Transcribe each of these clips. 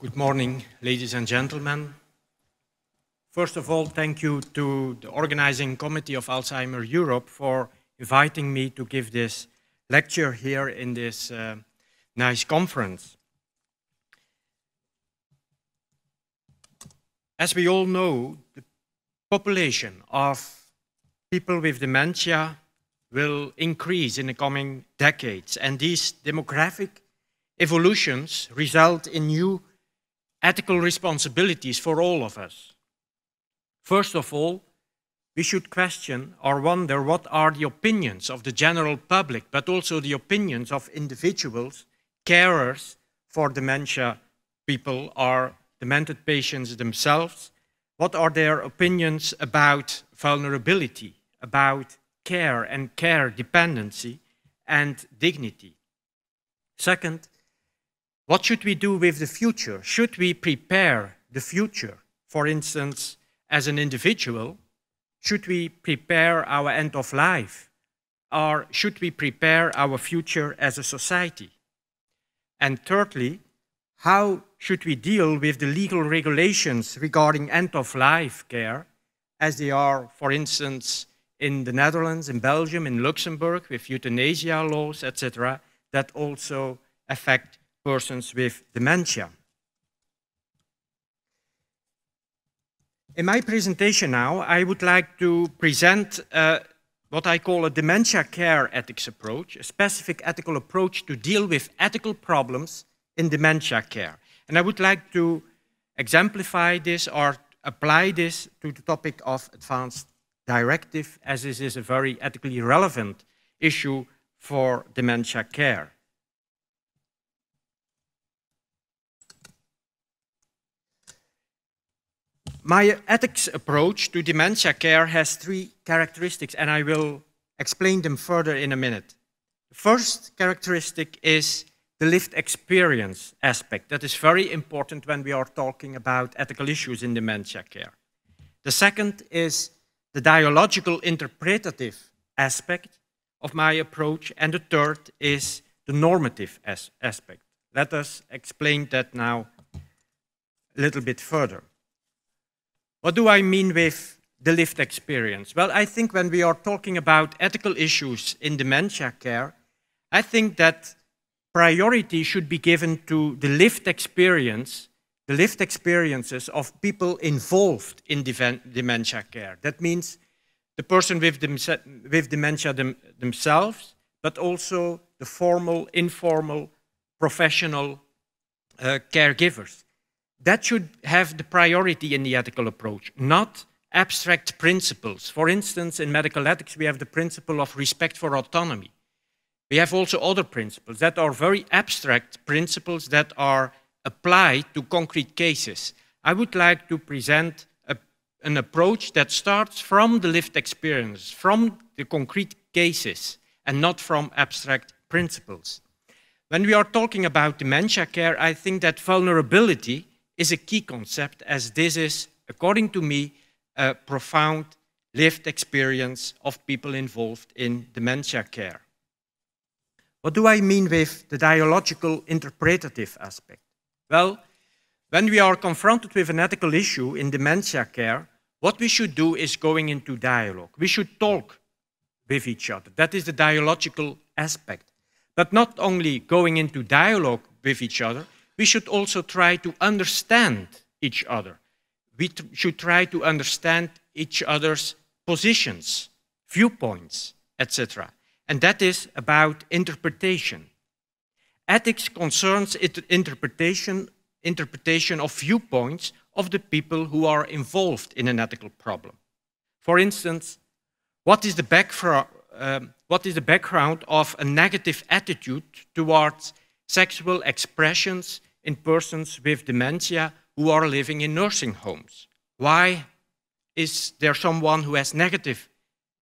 Good morning, ladies and gentlemen. First of all, thank you to the organizing committee of Alzheimer Europe for inviting me to give this lecture here in this uh, nice conference. As we all know, the population of people with dementia will increase in the coming decades, and these demographic evolutions result in new ethical responsibilities for all of us. First of all, we should question or wonder what are the opinions of the general public, but also the opinions of individuals, carers for dementia people or demented patients themselves. What are their opinions about vulnerability, about care and care dependency and dignity? Second, what should we do with the future? Should we prepare the future? For instance, as an individual, should we prepare our end of life? Or should we prepare our future as a society? And thirdly, how should we deal with the legal regulations regarding end of life care, as they are, for instance, in the Netherlands, in Belgium, in Luxembourg, with euthanasia laws, etc., that also affect persons with dementia. In my presentation now, I would like to present uh, what I call a dementia care ethics approach, a specific ethical approach to deal with ethical problems in dementia care. And I would like to exemplify this or apply this to the topic of advanced directive, as this is a very ethically relevant issue for dementia care. My ethics approach to dementia care has three characteristics, and I will explain them further in a minute. The first characteristic is the lived experience aspect. That is very important when we are talking about ethical issues in dementia care. The second is the dialogical interpretative aspect of my approach. And the third is the normative as aspect. Let us explain that now a little bit further. What do I mean with the lived experience? Well, I think when we are talking about ethical issues in dementia care, I think that priority should be given to the lived experience, the lived experiences of people involved in dementia care. That means the person with, dem with dementia them themselves, but also the formal, informal, professional uh, caregivers. That should have the priority in the ethical approach, not abstract principles. For instance, in medical ethics, we have the principle of respect for autonomy. We have also other principles that are very abstract principles that are applied to concrete cases. I would like to present a, an approach that starts from the lived experience, from the concrete cases, and not from abstract principles. When we are talking about dementia care, I think that vulnerability is a key concept as this is, according to me, a profound lived experience of people involved in dementia care. What do I mean with the dialogical interpretative aspect? Well, when we are confronted with an ethical issue in dementia care, what we should do is going into dialogue. We should talk with each other. That is the dialogical aspect. But not only going into dialogue with each other, we should also try to understand each other. We should try to understand each other's positions, viewpoints, etc. And that is about interpretation. Ethics concerns interpretation, interpretation of viewpoints of the people who are involved in an ethical problem. For instance, what is the, um, what is the background of a negative attitude towards sexual expressions in persons with dementia who are living in nursing homes? Why is there someone who has negative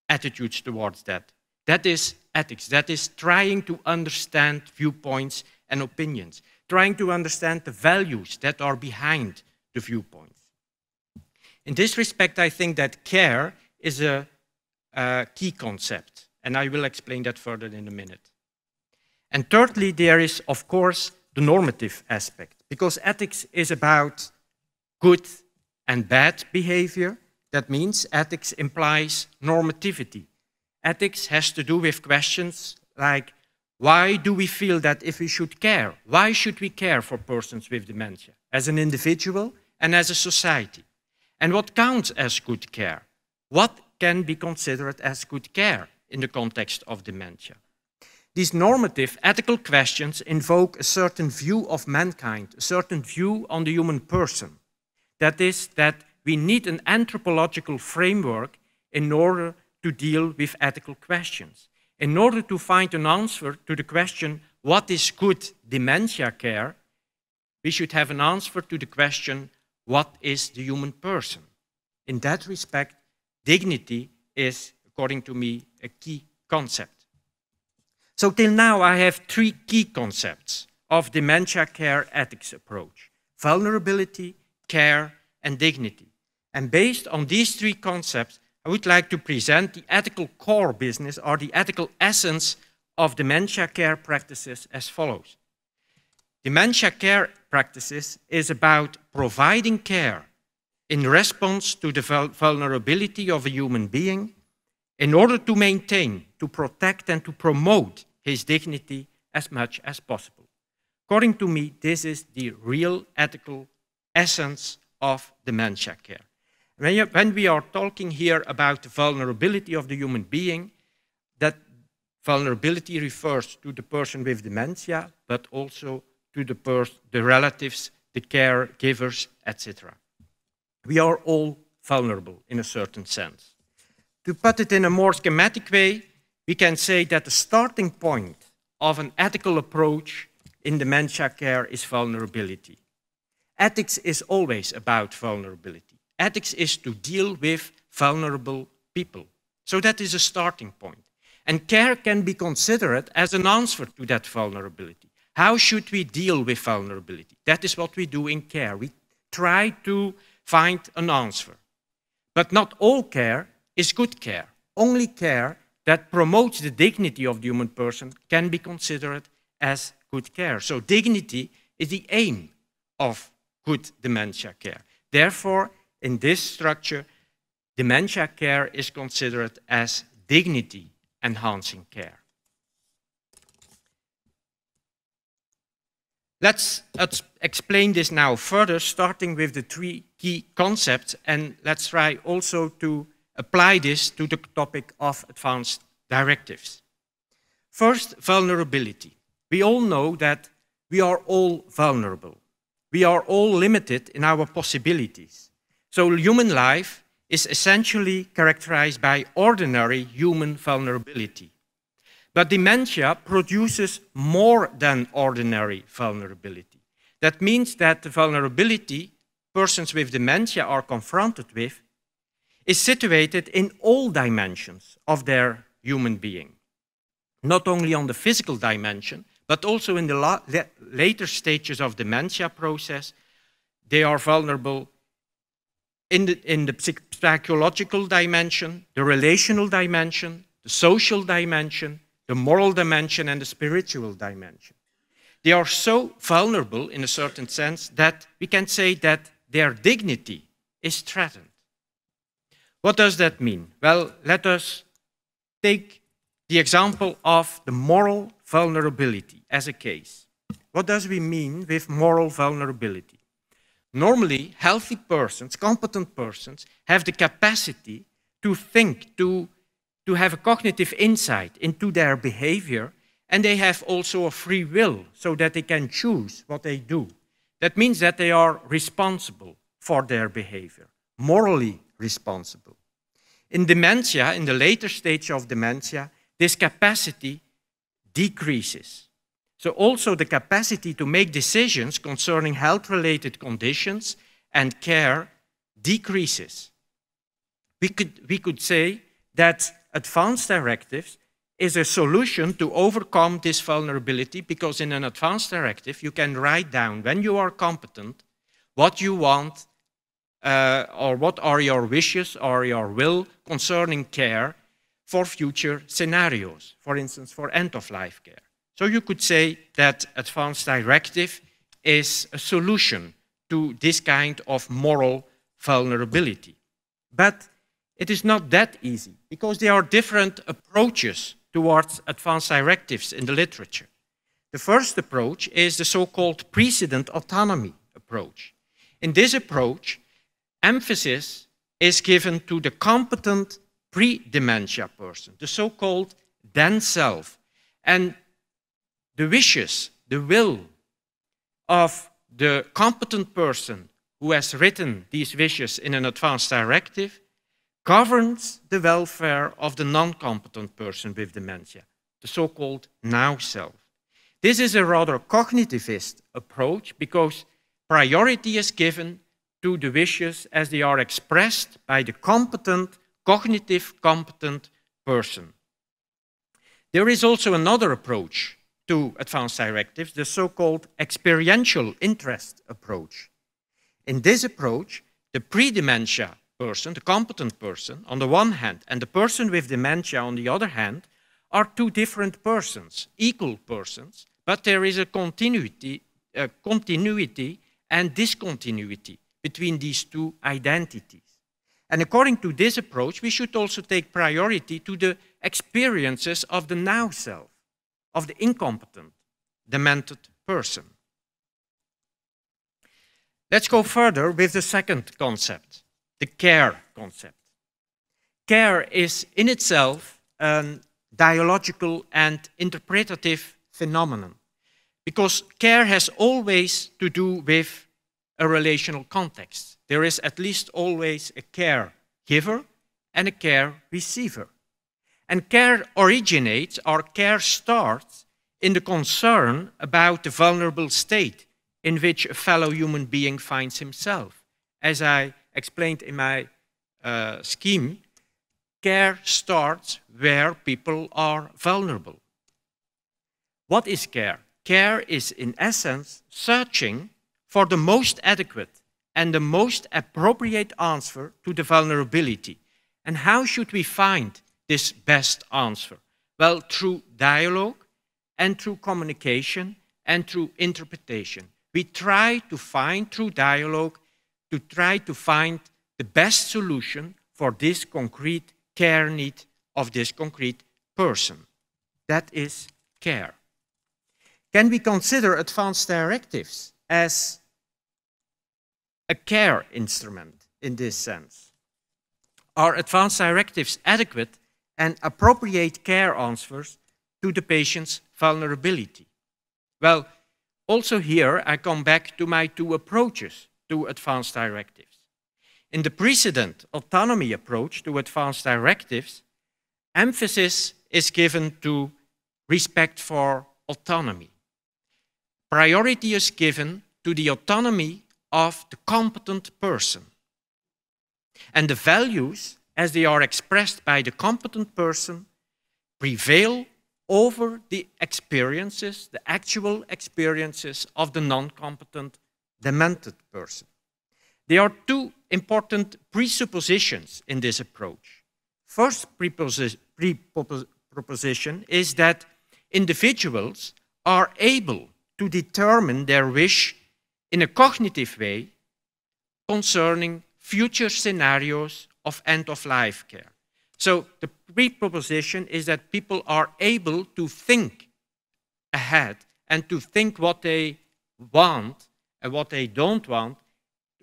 attitudes towards that? That is ethics. That is trying to understand viewpoints and opinions, trying to understand the values that are behind the viewpoints. In this respect, I think that care is a, a key concept, and I will explain that further in a minute. And thirdly, there is, of course, the normative aspect, because ethics is about good and bad behavior. That means ethics implies normativity. Ethics has to do with questions like why do we feel that if we should care? Why should we care for persons with dementia as an individual and as a society? And what counts as good care? What can be considered as good care in the context of dementia? These normative ethical questions invoke a certain view of mankind, a certain view on the human person. That is, that we need an anthropological framework in order to deal with ethical questions. In order to find an answer to the question, what is good dementia care? We should have an answer to the question, what is the human person? In that respect, dignity is, according to me, a key concept. So till now, I have three key concepts of dementia care ethics approach, vulnerability, care, and dignity. And based on these three concepts, I would like to present the ethical core business or the ethical essence of dementia care practices as follows. Dementia care practices is about providing care in response to the vulnerability of a human being in order to maintain, to protect, and to promote his dignity as much as possible. According to me, this is the real ethical essence of dementia care. When, you, when we are talking here about the vulnerability of the human being, that vulnerability refers to the person with dementia, but also to the, the relatives, the caregivers, etc. We are all vulnerable in a certain sense. To put it in a more schematic way, we can say that the starting point of an ethical approach in dementia care is vulnerability. Ethics is always about vulnerability. Ethics is to deal with vulnerable people. So that is a starting point. And care can be considered as an answer to that vulnerability. How should we deal with vulnerability? That is what we do in care. We try to find an answer. But not all care is good care. Only care that promotes the dignity of the human person can be considered as good care. So dignity is the aim of good dementia care. Therefore, in this structure, dementia care is considered as dignity enhancing care. Let's explain this now further, starting with the three key concepts, and let's try also to apply this to the topic of advanced directives. First, vulnerability. We all know that we are all vulnerable. We are all limited in our possibilities. So human life is essentially characterized by ordinary human vulnerability. But dementia produces more than ordinary vulnerability. That means that the vulnerability persons with dementia are confronted with is situated in all dimensions of their human being, not only on the physical dimension, but also in the la later stages of dementia process, they are vulnerable in the, in the psychological dimension, the relational dimension, the social dimension, the moral dimension, and the spiritual dimension. They are so vulnerable in a certain sense that we can say that their dignity is threatened. What does that mean? Well, let us take the example of the moral vulnerability as a case. What does we mean with moral vulnerability? Normally, healthy persons, competent persons, have the capacity to think, to, to have a cognitive insight into their behavior, and they have also a free will so that they can choose what they do. That means that they are responsible for their behavior, morally responsible. In dementia, in the later stage of dementia, this capacity decreases. So also the capacity to make decisions concerning health-related conditions and care decreases. We could, we could say that advanced directives is a solution to overcome this vulnerability because in an advanced directive you can write down when you are competent what you want uh, or what are your wishes or your will concerning care for future scenarios, for instance, for end-of-life care. So you could say that Advanced Directive is a solution to this kind of moral vulnerability. But it is not that easy because there are different approaches towards advanced directives in the literature. The first approach is the so-called precedent autonomy approach. In this approach, emphasis is given to the competent pre-dementia person, the so-called then self. And the wishes, the will of the competent person who has written these wishes in an advanced directive governs the welfare of the non-competent person with dementia, the so-called now self. This is a rather cognitivist approach because priority is given to the wishes as they are expressed by the competent, cognitive competent person. There is also another approach to advanced directives, the so-called experiential interest approach. In this approach, the pre-dementia person, the competent person on the one hand, and the person with dementia on the other hand, are two different persons, equal persons, but there is a continuity, a continuity and discontinuity between these two identities. And according to this approach, we should also take priority to the experiences of the now self, of the incompetent, demented person. Let's go further with the second concept, the care concept. Care is in itself a dialogical and interpretative phenomenon because care has always to do with a relational context. There is at least always a care giver and a care receiver. And care originates or care starts in the concern about the vulnerable state in which a fellow human being finds himself. As I explained in my uh, scheme, care starts where people are vulnerable. What is care? Care is, in essence, searching for the most adequate and the most appropriate answer to the vulnerability. And how should we find this best answer? Well, through dialogue and through communication and through interpretation. We try to find, through dialogue, to try to find the best solution for this concrete care need of this concrete person. That is care. Can we consider advanced directives as a care instrument in this sense. Are advanced directives adequate and appropriate care answers to the patient's vulnerability? Well, also here I come back to my two approaches to advanced directives. In the precedent autonomy approach to advanced directives, emphasis is given to respect for autonomy priority is given to the autonomy of the competent person. And the values, as they are expressed by the competent person, prevail over the experiences, the actual experiences of the non-competent, demented person. There are two important presuppositions in this approach. First preposition is that individuals are able to determine their wish in a cognitive way concerning future scenarios of end of life care. So the pre proposition is that people are able to think ahead and to think what they want and what they don't want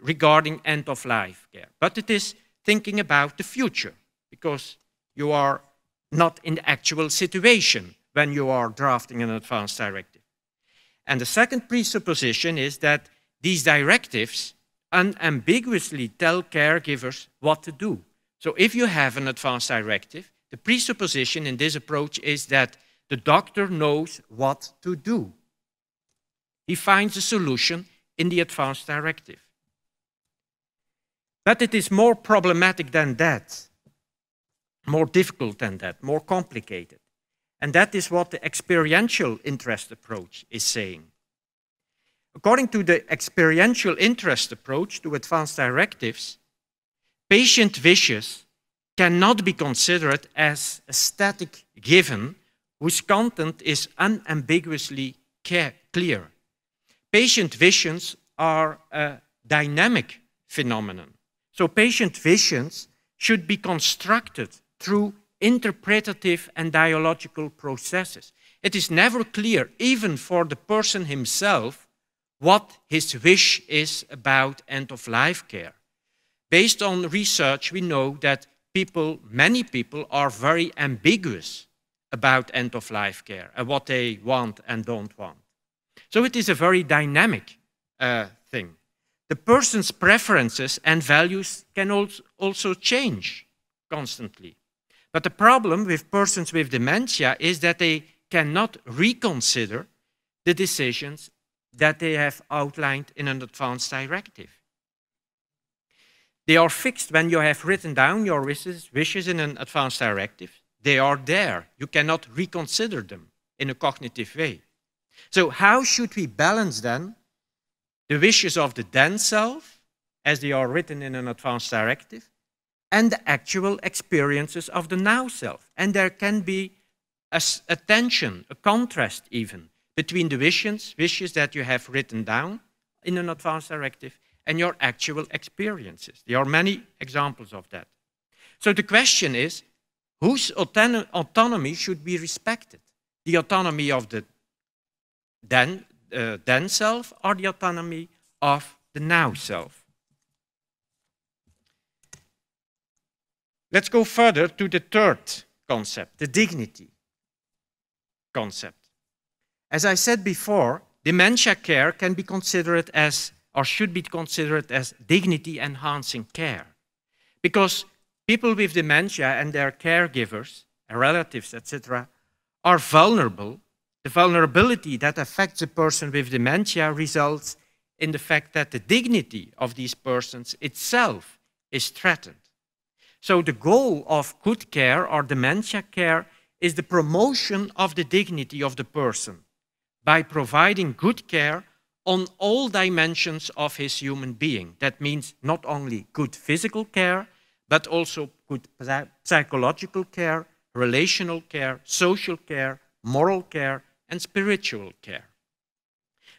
regarding end of life care. But it is thinking about the future because you are not in the actual situation when you are drafting an advanced directive. And the second presupposition is that these directives unambiguously tell caregivers what to do. So if you have an advanced directive, the presupposition in this approach is that the doctor knows what to do. He finds a solution in the advanced directive. But it is more problematic than that, more difficult than that, more complicated. And that is what the experiential interest approach is saying. According to the experiential interest approach to advanced directives, patient wishes cannot be considered as a static given whose content is unambiguously clear. Patient visions are a dynamic phenomenon. So patient visions should be constructed through interpretative and dialogical processes. It is never clear, even for the person himself, what his wish is about end of life care. Based on research, we know that people, many people, are very ambiguous about end of life care and what they want and don't want. So it is a very dynamic uh, thing. The person's preferences and values can also change constantly. But the problem with persons with dementia is that they cannot reconsider the decisions that they have outlined in an advance directive. They are fixed when you have written down your wishes, wishes in an advance directive. They are there. You cannot reconsider them in a cognitive way. So, how should we balance then the wishes of the then self, as they are written in an advance directive, and the actual experiences of the now self. And there can be a, a tension, a contrast even, between the wishes, wishes that you have written down in an advance directive and your actual experiences. There are many examples of that. So the question is, whose autonomy should be respected? The autonomy of the then, uh, then self or the autonomy of the now self? Let's go further to the third concept, the dignity concept. As I said before, dementia care can be considered as, or should be considered as, dignity enhancing care. Because people with dementia and their caregivers, relatives, etc., are vulnerable. The vulnerability that affects a person with dementia results in the fact that the dignity of these persons itself is threatened. So the goal of good care or dementia care is the promotion of the dignity of the person by providing good care on all dimensions of his human being. That means not only good physical care, but also good psychological care, relational care, social care, moral care, and spiritual care.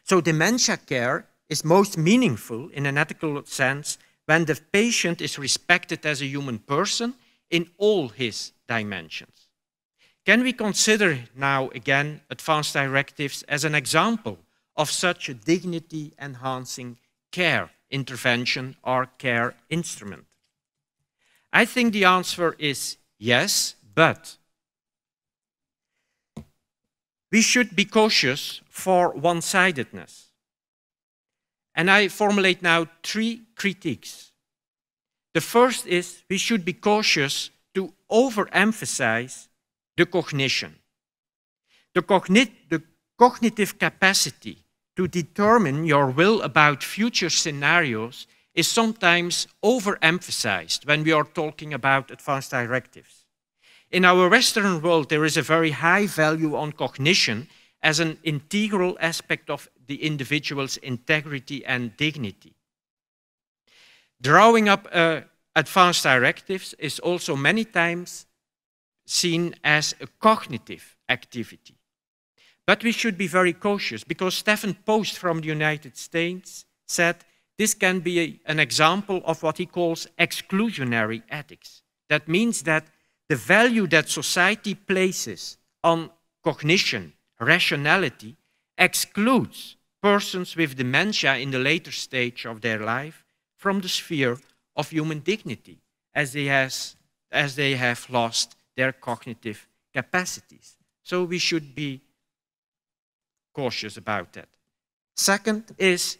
So dementia care is most meaningful in an ethical sense when the patient is respected as a human person in all his dimensions. Can we consider now again advanced directives as an example of such a dignity enhancing care intervention or care instrument? I think the answer is yes, but we should be cautious for one sidedness. And I formulate now three critiques. The first is we should be cautious to overemphasize the cognition. The, the cognitive capacity to determine your will about future scenarios is sometimes overemphasized when we are talking about advanced directives. In our Western world, there is a very high value on cognition as an integral aspect of the individual's integrity and dignity. Drawing up uh, advanced directives is also many times seen as a cognitive activity. But we should be very cautious because Stephen Post from the United States said this can be a, an example of what he calls exclusionary ethics. That means that the value that society places on cognition rationality excludes persons with dementia in the later stage of their life from the sphere of human dignity as they, has, as they have lost their cognitive capacities. So we should be cautious about that. Second is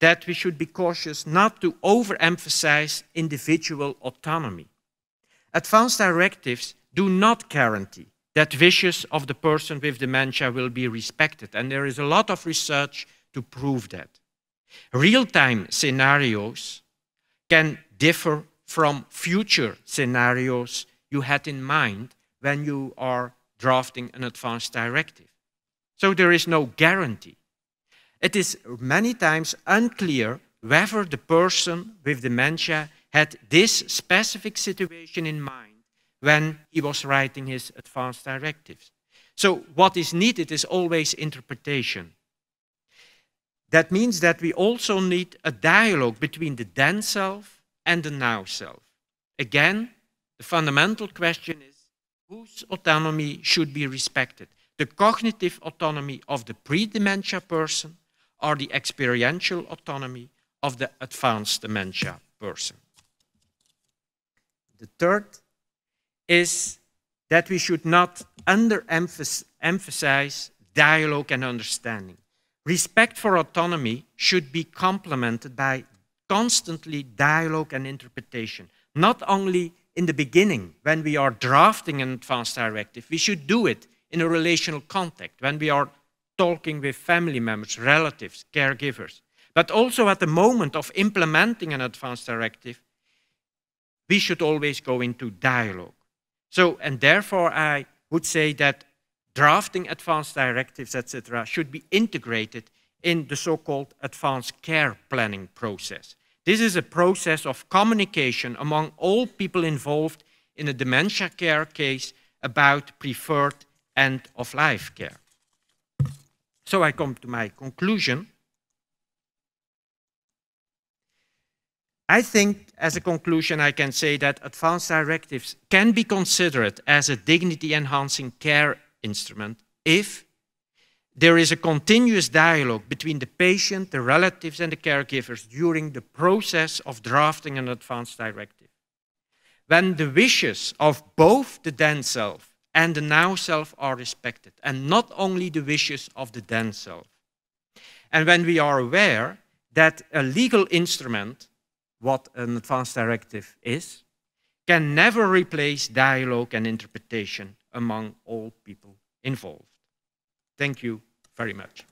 that we should be cautious not to overemphasize individual autonomy. Advanced directives do not guarantee that wishes of the person with dementia will be respected. And there is a lot of research to prove that. Real-time scenarios can differ from future scenarios you had in mind when you are drafting an advance directive. So there is no guarantee. It is many times unclear whether the person with dementia had this specific situation in mind when he was writing his advanced directives. So, what is needed is always interpretation. That means that we also need a dialogue between the then self and the now self. Again, the fundamental question is whose autonomy should be respected? The cognitive autonomy of the pre dementia person or the experiential autonomy of the advanced dementia person? The third is that we should not underemphasize dialogue and understanding. Respect for autonomy should be complemented by constantly dialogue and interpretation, not only in the beginning when we are drafting an advanced directive, we should do it in a relational context when we are talking with family members, relatives, caregivers. But also at the moment of implementing an advanced directive, we should always go into dialogue. So, and therefore, I would say that drafting advanced directives, etc., should be integrated in the so-called advanced care planning process. This is a process of communication among all people involved in a dementia care case about preferred end-of-life care. So I come to my conclusion. I think, as a conclusion, I can say that advanced directives can be considered as a dignity enhancing care instrument if there is a continuous dialogue between the patient, the relatives, and the caregivers during the process of drafting an advanced directive. When the wishes of both the then self and the now self are respected, and not only the wishes of the then self. And when we are aware that a legal instrument what an advanced directive is, can never replace dialogue and interpretation among all people involved. Thank you very much.